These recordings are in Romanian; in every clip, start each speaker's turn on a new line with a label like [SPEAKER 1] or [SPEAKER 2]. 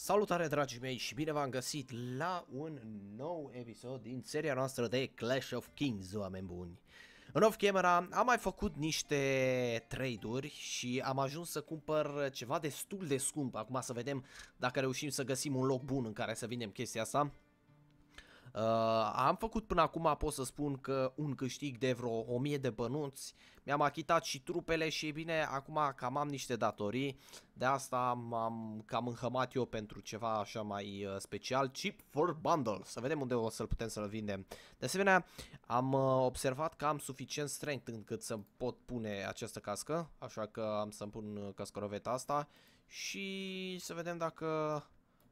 [SPEAKER 1] Salutare dragii mei și bine v-am găsit la un nou episod din seria noastră de Clash of Kings, oameni buni. În off-camera am mai făcut niște trade-uri și am ajuns să cumpăr ceva destul de scump. Acum să vedem dacă reușim să găsim un loc bun în care să vindem chestia asta. Uh, am făcut până acum, pot să spun că un câștig de vreo 1000 de bănuți, mi-am achitat și trupele și bine, acum cam am niște datorii, de asta m-am cam înhămat eu pentru ceva așa mai uh, special, Chip for Bundle, să vedem unde o să-l putem să-l vindem. De asemenea, am uh, observat că am suficient strength încât să pot pune această cască, așa că am să-mi pun uh, cascoroveta asta și să vedem dacă...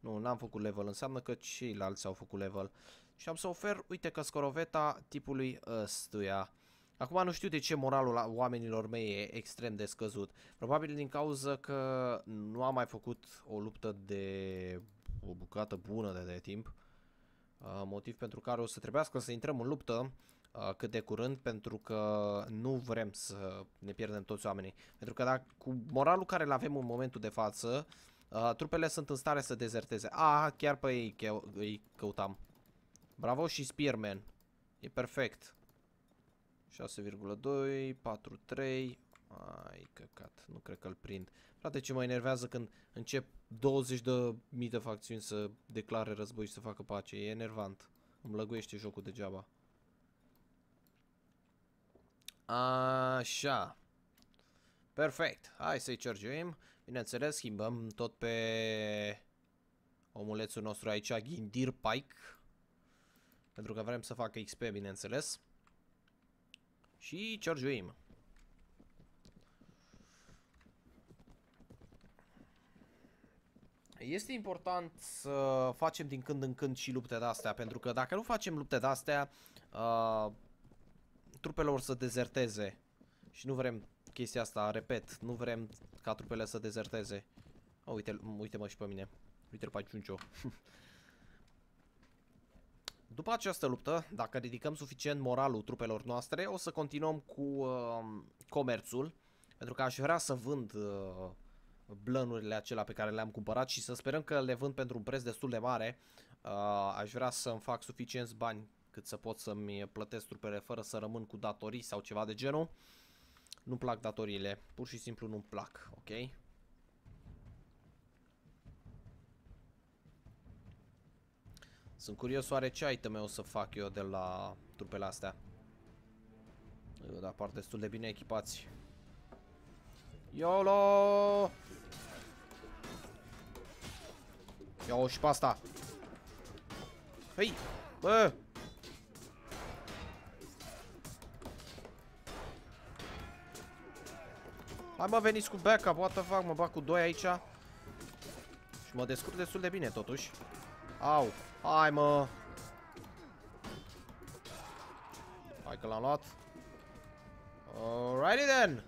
[SPEAKER 1] Nu, n-am făcut level, înseamnă că ceilalți au făcut level și am să ofer, uite că scoroveta tipului ăstuia. Acum nu știu de ce moralul oamenilor mei e extrem de scăzut. Probabil din cauza că nu am mai făcut o luptă de o bucată bună de, de timp. Uh, motiv pentru care o să trebuiască să intrăm în luptă uh, cât de curând pentru că nu vrem să ne pierdem toți oamenii. Pentru că dacă, cu moralul care îl avem în momentul de față, uh, trupele sunt în stare să dezerteze. Ah, chiar pe ei îi căutam. Bravo și Spearman. E perfect. 6,2, 3. Ai căcat, nu cred că-l prind. Frate, ce mă enervează când încep 20 de mii de facțiuni să declare război și să facă pace. E enervant. Îmi lăguiește jocul degeaba. Așa. Perfect. Hai să-i cergem. Bineînțeles, schimbăm tot pe omulețul nostru aici, Ghindir Pike. Pentru că vrem să facă XP, bineînțeles. Și ciorgiuim. Este important să facem din când în când și lupte de-astea, pentru că dacă nu facem lupte de-astea, uh, trupele or să dezerteze. Și nu vrem chestia asta, repet, nu vrem ca trupele să dezerteze. Oh, uite, uite mă și pe mine. Uite-l pe După această luptă, dacă ridicăm suficient moralul trupelor noastre, o să continuăm cu uh, comerțul, pentru că aș vrea să vând uh, blănurile acelea pe care le-am cumpărat și să sperăm că le vând pentru un preț destul de mare. Uh, aș vrea să-mi fac suficienți bani cât să pot să-mi plătesc trupele fără să rămân cu datorii sau ceva de genul. Nu-mi plac datoriile, pur și simplu nu-mi plac, ok? Sunt curios oare ce iteme o să fac eu de la trupele astea. Eu, da, par destul de bine echipați. YOLO! Ia-o și pe asta! Hei! Bă! Hai mă, veniți cu backup, what the fuck, mă bag cu doi aici. Și mă descurc destul de bine totuși. Au! Hai, mă! Hai că l-am luat. Alrighty then!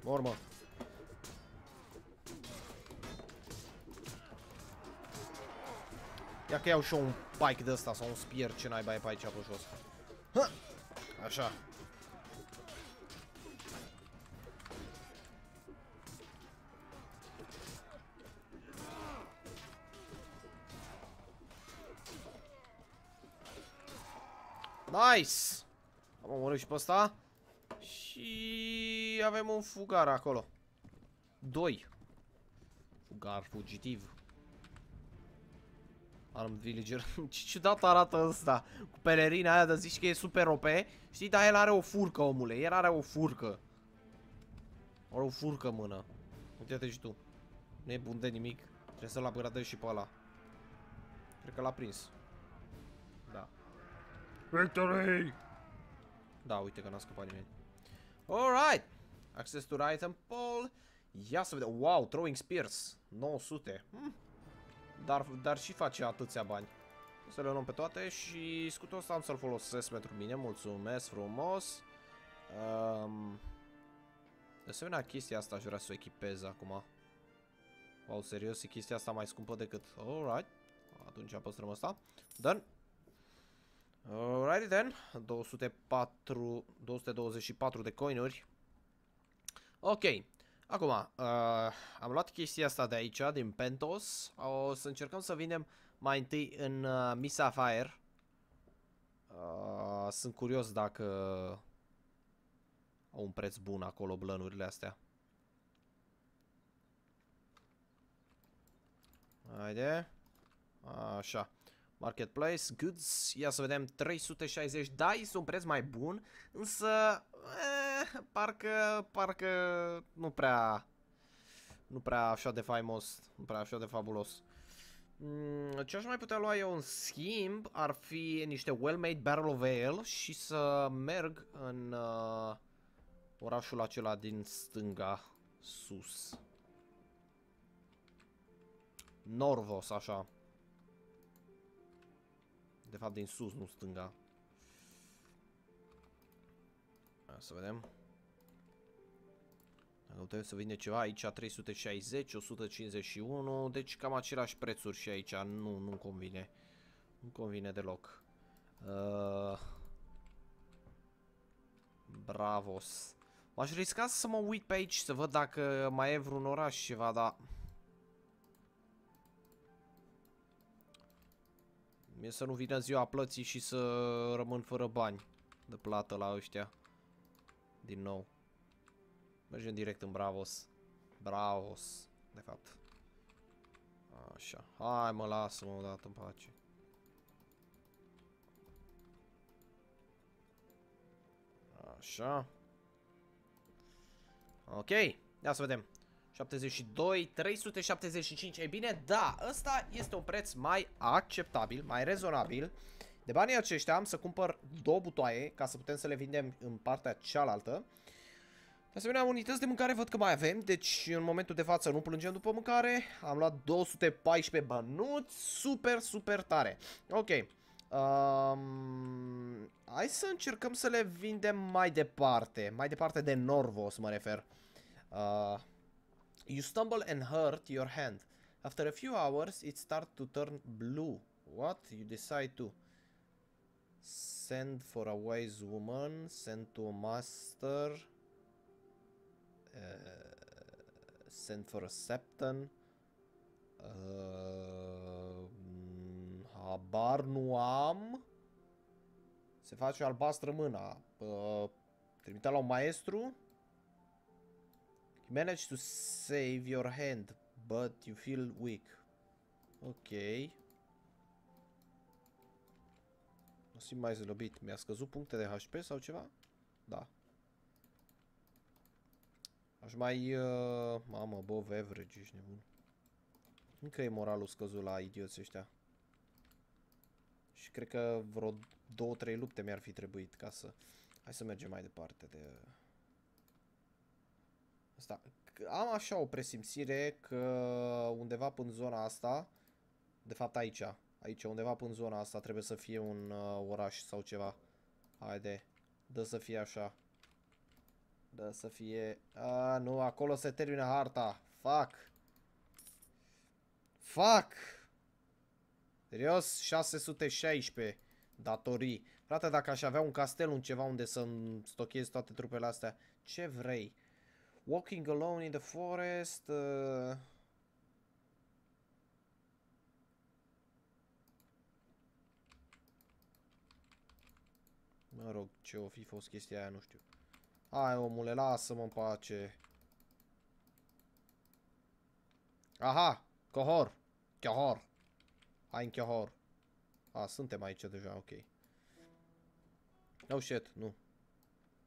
[SPEAKER 1] Mor, mă. Ia că iau și un pike de ăsta sau un spear ce naiba e pe aici pe jos. Ha! Așa. Nice! Am omorât și pe ăsta. Și avem un fugar acolo. Doi Fugar fugitiv. Arm Villager. Ce ciudat arată ăsta. Cu pelerina aia, de zici că e super OP. Știi, dar el are o furcă, omule. El are o furcă. Are o furcă în mână. Uite-te și tu. Nu e bun de nimic. Trebuie să-l upgradez și pe ăla. Cred că l-a prins. Victory! Da, uite că n-a scăpat nimeni. Alright! Access to item pole. Ia să vedem. Wow, throwing spears. 900. Hm. Dar, dar și face atâția bani. O să le luăm pe toate și scutul ăsta am să-l folosesc pentru mine. Mulțumesc frumos. Um, de asemenea, chestia asta aș vrea să o echipez acum. Wow, serios, e chestia asta mai scumpă decât... Alright. Atunci apăstrăm asta. Done. Alrighty then, 204, 224 de coinuri. Ok, acum, uh, am luat chestia asta de aici, din Pentos. O să încercăm să vinem mai întâi în uh, Misa Fire. Uh, sunt curios dacă au un preț bun acolo blănurile astea. Haide. Așa. Marketplace, goods, ia să vedem, 360, da, este un preț mai bun, însă, eh, parcă, parcă nu prea, nu prea așa de faimos, nu prea așa de fabulos. Mm, ce aș mai putea lua eu în schimb ar fi niște well-made barrel of ale și să merg în uh, orașul acela din stânga sus. Norvos, așa fapt din sus, nu stânga. Hai să vedem. Dacă trebuie să vinde ceva, aici 360, 151, deci cam același prețuri și aici, nu, nu convine. Nu convine deloc. Uh, bravos. M-aș risca să mă uit pe aici, să văd dacă mai e vreun oraș ceva, dar... Mie să nu vină ziua plății și să rămân fără bani de plată la ăștia. Din nou. Mergem direct în Bravos. Bravos, de fapt. Așa. Hai mă, lasă-mă odată în pace. Așa. Ok. Ia să vedem. 72, 375, ei bine, da, ăsta este un preț mai acceptabil, mai rezonabil. De banii aceștia am să cumpăr două butoaie ca să putem să le vindem în partea cealaltă. De asemenea, unități de mâncare văd că mai avem, deci în momentul de față nu plângem după mâncare. Am luat 214 bănuți, super, super tare. Ok, um, hai să încercăm să le vindem mai departe, mai departe de Norvo, să mă refer. Uh, You stumble and hurt your hand. After a few hours, it starts to turn blue. What? You decide to send for a wise woman, send to a master, uh, send for a septon. Uh, habar nu am. Se face albastră mâna. Uh, trimitea la un maestru? Manage to save your hand, but you feel weak. Ok. Mă simt mai zlobit. Mi-a scăzut puncte de HP sau ceva? Da. Aș mai... Uh, mamă, above average, ești nebun. Încă e moralul scăzut la idioți ăștia. Și cred că vreo 2-3 lupte mi-ar fi trebuit ca să... Hai să mergem mai departe de... Asta. Am așa o presimțire că undeva până zona asta, de fapt aici, aici undeva până zona asta trebuie să fie un uh, oraș sau ceva. Haide, dă să fie așa. Dă să fie... A, nu, acolo se termină harta. Fac. Fac. Serios? 616 datorii. Frate, dacă aș avea un castel, un ceva unde să-mi stochez toate trupele astea, ce vrei? Walking alone in the forest. Uh, mă rog, ce o fi fost chestia aia, nu știu. Hai, omule, lasă-mă în pace. Aha, cohor. Chohor. Hai în chohor. A, suntem aici deja, ok. Oh shit, nu.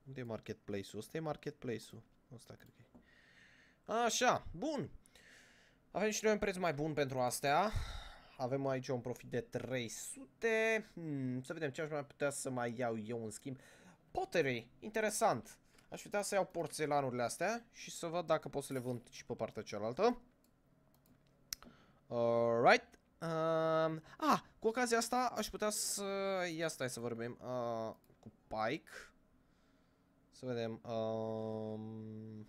[SPEAKER 1] Unde e marketplace-ul? Ăsta e marketplace-ul. Asta cred că e. Așa, bun. Avem și noi un preț mai bun pentru astea. Avem aici un profit de 300. Hmm, să vedem ce aș mai putea să mai iau eu în schimb. Pottery, interesant. Aș putea să iau porțelanurile astea și să văd dacă pot să le vând și pe partea cealaltă. Alright. Um, a, ah, cu ocazia asta aș putea să... Ia stai să vorbim uh, cu Pike. Să vedem. Um,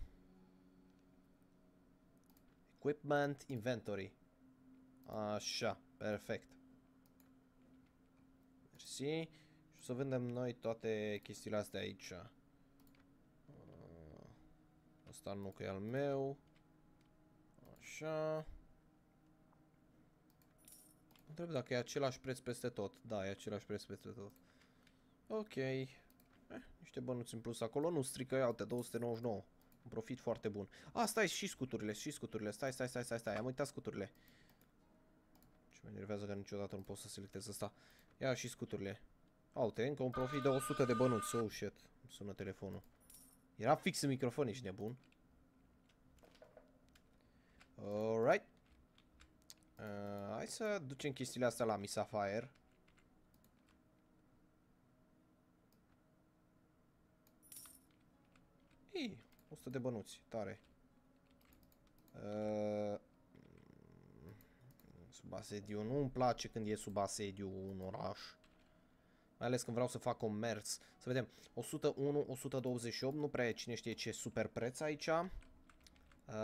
[SPEAKER 1] equipment inventory. Așa, perfect. Mersi. Și să vândem noi toate chestiile astea aici. Asta uh, nu că e al meu. Așa. Întreb dacă e același preț peste tot. Da, e același preț peste tot. Ok. Eh, niște bănuți în plus acolo, nu strică, iau-te, 299. Un profit foarte bun. A, ah, stai, și scuturile, și scuturile, stai, stai, stai, stai, stai, am uitat scuturile. Și mă enervează că niciodată nu pot să selectez asta. Ia și scuturile. Aute, încă un profit de 100 de bănuți. Oh, shit. Îmi sună telefonul. Era fix în microfon, ești nebun. Alright. Uh, hai să ducem chestiile astea la Misafire. Fire. Hei, 100 de bănuți, tare. Uh, sub asediu, nu îmi place când e sub asediu un oraș. Mai ales când vreau să fac comerț. Să vedem, 101, 128, nu prea e cine știe ce super preț aici. Uh,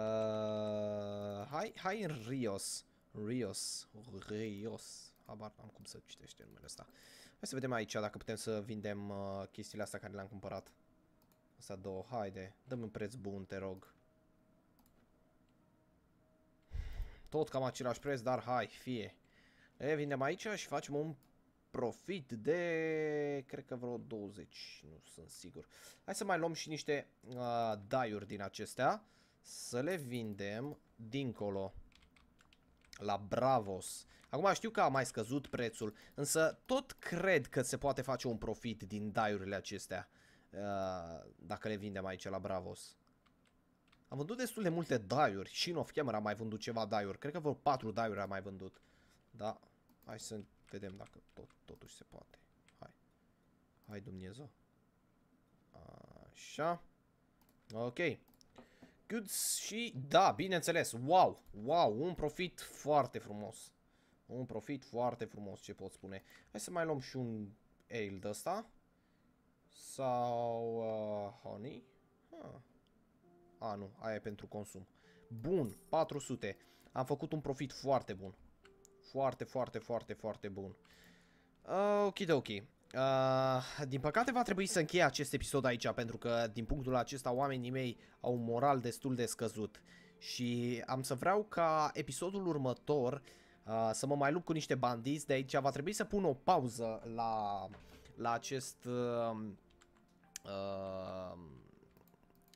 [SPEAKER 1] hai, hai în Rios. Rios, Rios, habar n-am cum să citește numele ăsta. Hai să vedem aici dacă putem să vindem uh, chestiile astea care le-am cumpărat. Asta două, haide. Dă-mi un preț bun, te rog. Tot cam același preț, dar hai, fie. E, vindem aici și facem un profit de, cred că vreo 20, nu sunt sigur. Hai să mai luăm și niște uh, daiuri din acestea, să le vindem dincolo, la Bravos. Acum știu că a mai scăzut prețul, însă tot cred că se poate face un profit din daiurile acestea. Eh, dacă le vindem aici la Bravos. Am vândut destul de multe daiuri și în off-camera am mai vândut ceva daiuri. Cred că vreo 4 daiuri am mai vândut. Da, hai să vedem dacă tot, totuși se poate. Hai. Hai Dumnezeu. Așa. Ok. good și da, bineînțeles. Wow, wow, un profit foarte frumos. Un profit foarte frumos, ce pot spune. Hai să mai luăm și un ale de ăsta. Sau uh, honey? Huh. A, nu, aia e pentru consum. Bun, 400. Am făcut un profit foarte bun. Foarte, foarte, foarte, foarte bun. Uh, ok, ok. Uh, din păcate va trebui să încheie acest episod aici pentru că din punctul acesta oamenii mei au un moral destul de scăzut și am să vreau ca episodul următor uh, să mă mai lupt cu niște bandiți, de aici va trebui să pun o pauză la la acest... Uh, uh,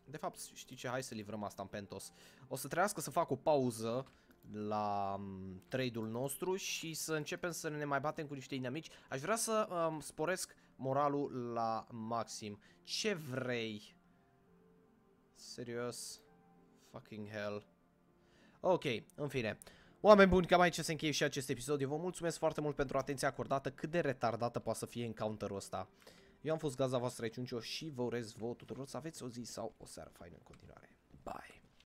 [SPEAKER 1] de fapt, știi ce? Hai să livrăm asta în Pentos. O să trească să fac o pauză la um, trade-ul nostru și să începem să ne mai batem cu niște inamici. Aș vrea să um, sporesc moralul la maxim. Ce vrei? Serios? Fucking hell. Ok, în fine. Oameni buni, cam aici se încheie și acest episod. Eu vă mulțumesc foarte mult pentru atenția acordată, cât de retardată poate să fie encounter-ul ăsta. Eu am fost gaza voastră Ciuncio și vă urez vouă tuturor să aveți o zi sau o seară faină în continuare. Bye!